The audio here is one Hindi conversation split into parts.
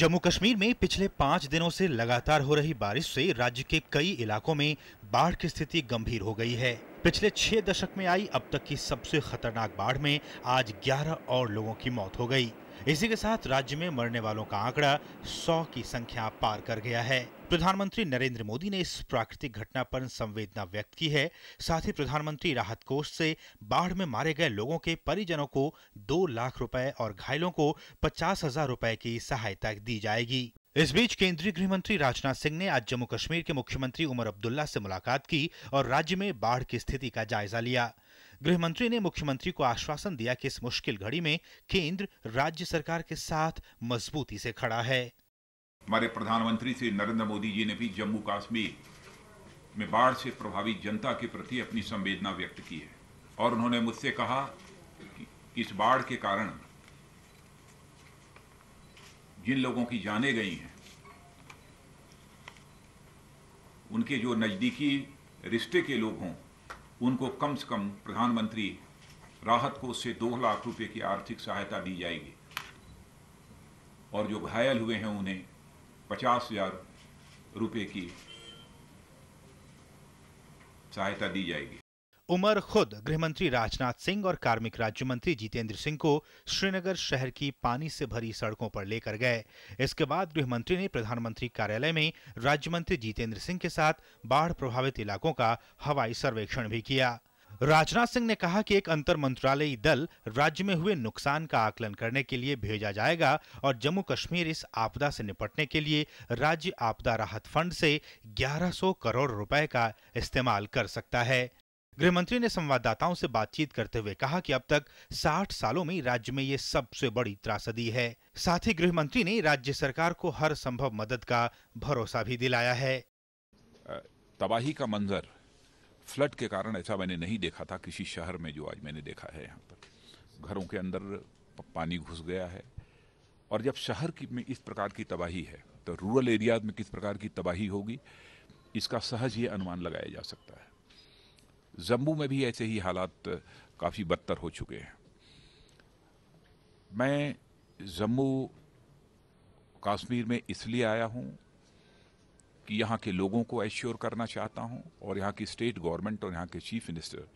जम्मू कश्मीर में पिछले पाँच दिनों से लगातार हो रही बारिश से राज्य के कई इलाकों में बाढ़ की स्थिति गंभीर हो गई है पिछले छह दशक में आई अब तक की सबसे खतरनाक बाढ़ में आज 11 और लोगों की मौत हो गई इसी के साथ राज्य में मरने वालों का आंकड़ा 100 की संख्या पार कर गया है प्रधानमंत्री नरेंद्र मोदी ने इस प्राकृतिक घटना पर संवेदना व्यक्त की है साथ ही प्रधानमंत्री राहत कोष से बाढ़ में मारे गए लोगों के परिजनों को दो लाख रुपए और घायलों को पचास हजार रुपए की सहायता दी जाएगी इस बीच केंद्रीय गृह मंत्री राजनाथ सिंह ने आज जम्मू कश्मीर के मुख्यमंत्री उमर अब्दुल्ला से मुलाकात की और राज्य में बाढ़ की स्थिति का जायजा लिया गृह मंत्री ने मुख्यमंत्री को आश्वासन दिया कि इस मुश्किल घड़ी में केंद्र राज्य सरकार के साथ मजबूती से खड़ा है हमारे प्रधानमंत्री श्री नरेंद्र मोदी जी ने भी जम्मू कश्मीर में बाढ़ से प्रभावित जनता के प्रति अपनी संवेदना व्यक्त की है और उन्होंने मुझसे कहा कि इस बाढ़ के कारण जिन लोगों की जाने गई हैं उनके जो नज़दीकी रिश्ते के लोग हों उनको कम से कम प्रधानमंत्री राहत को उससे दो लाख रुपए की आर्थिक सहायता दी जाएगी और जो घायल हुए हैं उन्हें पचास हजार रुपए की सहायता दी जाएगी उमर खुद गृहमंत्री राजनाथ सिंह और कार्मिक राज्य मंत्री जितेंद्र सिंह को श्रीनगर शहर की पानी से भरी सड़कों पर लेकर गए इसके बाद गृहमंत्री ने प्रधानमंत्री कार्यालय में राज्य मंत्री जितेंद्र सिंह के साथ बाढ़ प्रभावित इलाकों का हवाई सर्वेक्षण भी किया राजनाथ सिंह ने कहा कि एक अंतर मंत्रालयी दल राज्य में हुए नुकसान का आकलन करने के लिए भेजा जाएगा और जम्मू कश्मीर इस आपदा से निपटने के लिए राज्य आपदा राहत फंड से 1100 करोड़ रुपए का इस्तेमाल कर सकता है गृहमंत्री ने संवाददाताओं से बातचीत करते हुए कहा कि अब तक 60 सालों में राज्य में ये सबसे बड़ी त्रासदी है साथ ही गृहमंत्री ने राज्य सरकार को हर संभव मदद का भरोसा भी दिलाया है तबाही का मंजर फ्लड के कारण ऐसा मैंने नहीं देखा था किसी शहर में जो आज मैंने देखा है यहाँ पर घरों के अंदर पानी घुस गया है और जब शहर की में इस प्रकार की तबाही है तो रूरल एरियाज में किस प्रकार की तबाही होगी इसका सहज ही अनुमान लगाया जा सकता है जम्मू में भी ऐसे ही हालात काफ़ी बदतर हो चुके हैं मैं जम्मू कश्मीर में इसलिए आया हूँ कि यहाँ के लोगों को एश्योर करना चाहता हूँ और यहाँ की स्टेट गवर्नमेंट और यहाँ के चीफ मिनिस्टर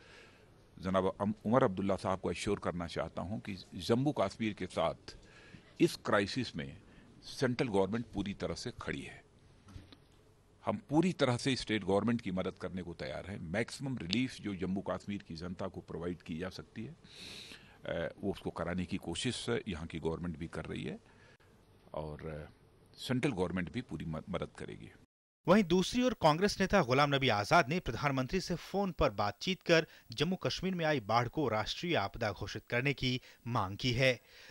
जनाब उमर अब्दुल्ला साहब को एश्योर करना चाहता हूँ कि जम्मू कश्मीर के साथ इस क्राइसिस में सेंट्रल गवर्नमेंट पूरी तरह से खड़ी है हम पूरी तरह से स्टेट गवर्नमेंट की मदद करने को तैयार हैं मैक्सिमम रिलीफ जो जम्मू कश्मीर की जनता को प्रोवाइड की जा सकती है वो उसको कराने की कोशिश यहाँ की गवर्नमेंट भी कर रही है और सेंट्रल गवर्नमेंट भी पूरी मदद करेगी वहीं दूसरी ओर कांग्रेस नेता गुलाम नबी आजाद ने प्रधानमंत्री से फोन पर बातचीत कर जम्मू कश्मीर में आई बाढ़ को राष्ट्रीय आपदा घोषित करने की मांग की है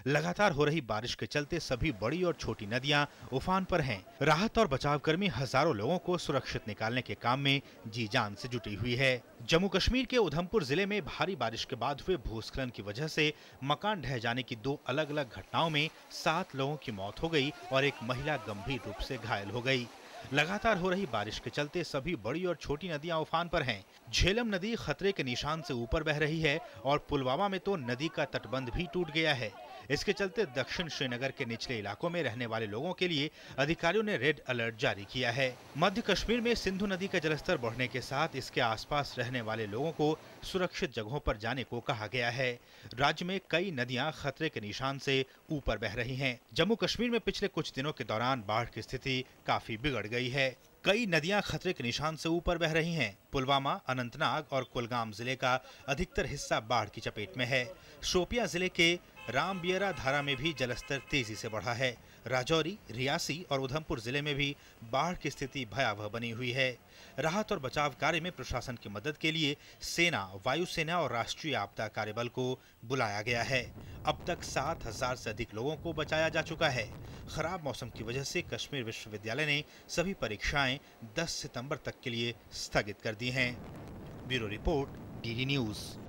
लगातार हो रही बारिश के चलते सभी बड़ी और छोटी नदियां उफान पर हैं राहत और बचाव कर्मी हजारों लोगों को सुरक्षित निकालने के काम में जी जान से जुटी हुई है जम्मू कश्मीर के उधमपुर जिले में भारी बारिश के बाद हुए भूस्खलन की वजह से मकान ढह जाने की दो अलग अलग घटनाओं में सात लोगों की मौत हो गई और एक महिला गंभीर रूप से घायल हो गई लगातार हो रही बारिश के चलते सभी बड़ी और छोटी नदियां उफान पर हैं झेलम नदी खतरे के निशान से ऊपर बह रही है और पुलवामा में तो नदी का तटबंध भी टूट गया है इसके चलते दक्षिण श्रीनगर के निचले इलाकों में रहने वाले लोगों के लिए अधिकारियों ने रेड अलर्ट जारी किया है मध्य कश्मीर में सिंधु नदी का जलस्तर बढ़ने के साथ इसके आसपास रहने वाले लोगों को सुरक्षित जगहों पर जाने को कहा गया है राज्य में कई नदियां खतरे के निशान से ऊपर बह रही हैं। जम्मू कश्मीर में पिछले कुछ दिनों के दौरान बाढ़ की स्थिति काफी बिगड़ गई है कई नदियां खतरे के निशान से ऊपर बह रही हैं। पुलवामा अनंतनाग और कुलगाम जिले का अधिकतर हिस्सा बाढ़ की चपेट में है शोपिया जिले के रामबियरा धारा में भी जलस्तर तेजी से बढ़ा है राजौरी रियासी और उधमपुर जिले में भी बाढ़ की स्थिति भयावह बनी हुई है राहत और बचाव कार्य में प्रशासन की मदद के लिए सेना वायुसेना और राष्ट्रीय आपदा कार्य बल को बुलाया गया है अब तक सात हजार से अधिक लोगों को बचाया जा चुका है खराब मौसम की वजह से कश्मीर विश्वविद्यालय ने सभी परीक्षाएं 10 सितंबर तक के लिए स्थगित कर दी हैं ब्यूरो रिपोर्ट डीडी न्यूज़